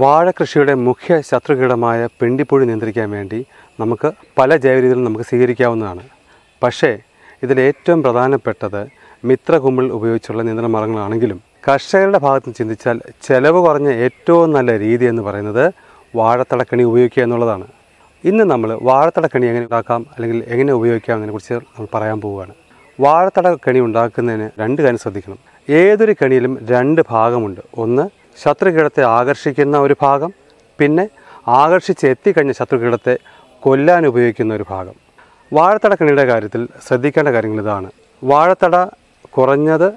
വാഴകൃഷിയുടെ മുഖ്യ ശത്രുകീടമായ പെണ്ടിപ്പുഴു നിയന്ത്രിക്കാൻ വേണ്ടി നമുക്ക് പല ജൈവരീതികളും നമുക്ക് സ്വീകരിക്കാവുന്നതാണ് പക്ഷേ ഇതിൽ ഏറ്റവും പ്രധാനപ്പെട്ടത് മിത്രകുമ്പിൾ ഉപയോഗിച്ചുള്ള നിയന്ത്രണ മാർഗങ്ങളാണെങ്കിലും കർഷകരുടെ ഭാഗത്ത് നിന്ന് ചിന്തിച്ചാൽ ചെലവ് കുറഞ്ഞ ഏറ്റവും നല്ല രീതി എന്ന് പറയുന്നത് വാഴത്തടക്കണി ഉപയോഗിക്കുക എന്നുള്ളതാണ് ഇന്ന് നമ്മൾ വാഴത്തടക്കണി എങ്ങനെ ഉണ്ടാക്കാം അല്ലെങ്കിൽ എങ്ങനെ ഉപയോഗിക്കാം എന്നതിനെക്കുറിച്ച് നമ്മൾ പറയാൻ പോവുകയാണ് വാഴത്തടക്കണി ഉണ്ടാക്കുന്നതിന് രണ്ട് കാര്യം ശ്രദ്ധിക്കണം ഏതൊരു കണിയിലും രണ്ട് ഭാഗമുണ്ട് ഒന്ന് ശത്രുകിടത്തെ ആകർഷിക്കുന്ന ഒരു ഭാഗം പിന്നെ ആകർഷിച്ച് എത്തിക്കഴിഞ്ഞ ശത്രുകിടത്തെ കൊല്ലാൻ ഉപയോഗിക്കുന്ന ഒരു ഭാഗം വാഴത്തട കണിയുടെ കാര്യത്തിൽ ശ്രദ്ധിക്കേണ്ട കാര്യങ്ങൾ ഇതാണ് വാഴത്തട കുറഞ്ഞത്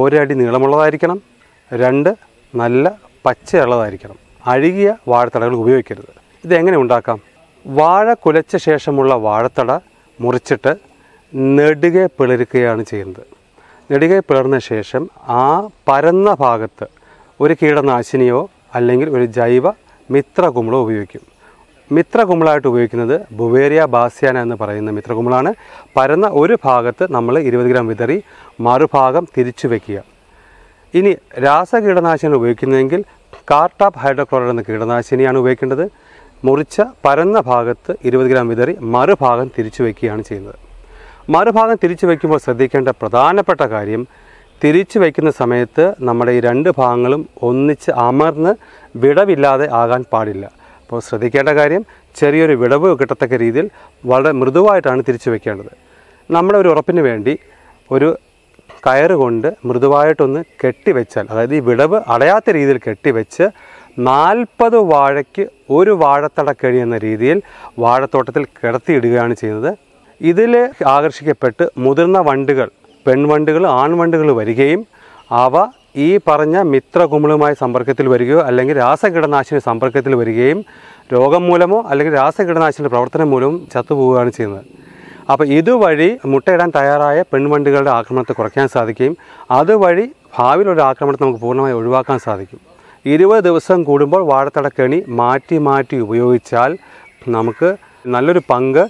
ഒരടി നീളമുള്ളതായിരിക്കണം രണ്ട് നല്ല പച്ചയുള്ളതായിരിക്കണം അഴുകിയ വാഴത്തടകൾ ഉപയോഗിക്കരുത് ഇതെങ്ങനെ ഉണ്ടാക്കാം വാഴ കുലച്ച ശേഷമുള്ള വാഴത്തട മുറിച്ചിട്ട് നെടുകെ പിളരുകയാണ് ചെയ്യുന്നത് നെടുകെ പിളർന്ന ശേഷം ആ പരന്ന ഭാഗത്ത് ഒരു കീടനാശിനിയോ അല്ലെങ്കിൽ ഒരു ജൈവ മിത്ര ഉപയോഗിക്കും മിത്ര ഉപയോഗിക്കുന്നത് ബുവേരിയ ബാസ്യാന എന്ന് പറയുന്ന മിത്ര കുമിളാണ് പരന്ന ഒരു ഭാഗത്ത് നമ്മൾ ഇരുപത് ഗ്രാം വിതറി മറുഭാഗം തിരിച്ചു വയ്ക്കുക ഇനി രാസകീടനാശിനി ഉപയോഗിക്കുന്നതെങ്കിൽ കാർട്ടാപ്പ് ഹൈഡ്രോക്ലോറൈഡ് എന്ന കീടനാശിനിയാണ് ഉപയോഗിക്കേണ്ടത് മുറിച്ച പരന്ന ഭാഗത്ത് ഇരുപത് ഗ്രാം വിതറി മറുഭാഗം തിരിച്ചു വയ്ക്കുകയാണ് ചെയ്യുന്നത് മറുഭാഗം തിരിച്ചു വയ്ക്കുമ്പോൾ ശ്രദ്ധിക്കേണ്ട പ്രധാനപ്പെട്ട കാര്യം തിരിച്ചു വയ്ക്കുന്ന സമയത്ത് നമ്മുടെ ഈ രണ്ട് ഭാഗങ്ങളും ഒന്നിച്ച് അമർന്ന് വിടവില്ലാതെ ആകാൻ പാടില്ല അപ്പോൾ ശ്രദ്ധിക്കേണ്ട കാര്യം ചെറിയൊരു വിടവ് കിട്ടത്തക്ക രീതിയിൽ വളരെ മൃദുവായിട്ടാണ് തിരിച്ചു വയ്ക്കേണ്ടത് നമ്മുടെ ഒരു ഉറപ്പിന് വേണ്ടി ഒരു കയറ് കൊണ്ട് മൃദുവായിട്ടൊന്ന് കെട്ടിവെച്ചാൽ അതായത് ഈ വിടവ് അടയാത്ത രീതിയിൽ കെട്ടിവെച്ച് നാൽപ്പത് വാഴയ്ക്ക് ഒരു വാഴത്തട കഴിയുന്ന രീതിയിൽ വാഴത്തോട്ടത്തിൽ കിടത്തിയിടുകയാണ് ചെയ്യുന്നത് ഇതിൽ ആകർഷിക്കപ്പെട്ട് മുതിർന്ന വണ്ടുകൾ പെൺവണ്ടുകൾ ആൺവണ്ടുകൾ വരികയും അവ ഈ പറഞ്ഞ മിത്രകുമിളുമായി സമ്പർക്കത്തിൽ വരികയോ അല്ലെങ്കിൽ രാസകീടനാശിനി സമ്പർക്കത്തിൽ വരികയും രോഗം മൂലമോ അല്ലെങ്കിൽ രാസകീടനാശിനിയുടെ പ്രവർത്തനം മൂലവും ചത്തുപോവുകയാണ് ചെയ്യുന്നത് അപ്പോൾ ഇതുവഴി മുട്ടയിടാൻ തയ്യാറായ പെൺവണ്ടുകളുടെ ആക്രമണത്തെ കുറയ്ക്കാൻ സാധിക്കുകയും അതുവഴി ഭാവിയിലൊരു ആക്രമണത്തെ നമുക്ക് പൂർണ്ണമായി ഒഴിവാക്കാൻ സാധിക്കും ഇരുപത് ദിവസം കൂടുമ്പോൾ വാഴത്തടക്കണി മാറ്റി മാറ്റി ഉപയോഗിച്ചാൽ നമുക്ക് നല്ലൊരു പങ്ക്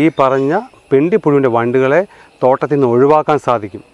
ഈ പറഞ്ഞ പെണ്ടിപ്പുഴുവിൻ്റെ വണ്ടുകളെ തോട്ടത്തിൽ നിന്ന് ഒഴിവാക്കാൻ സാധിക്കും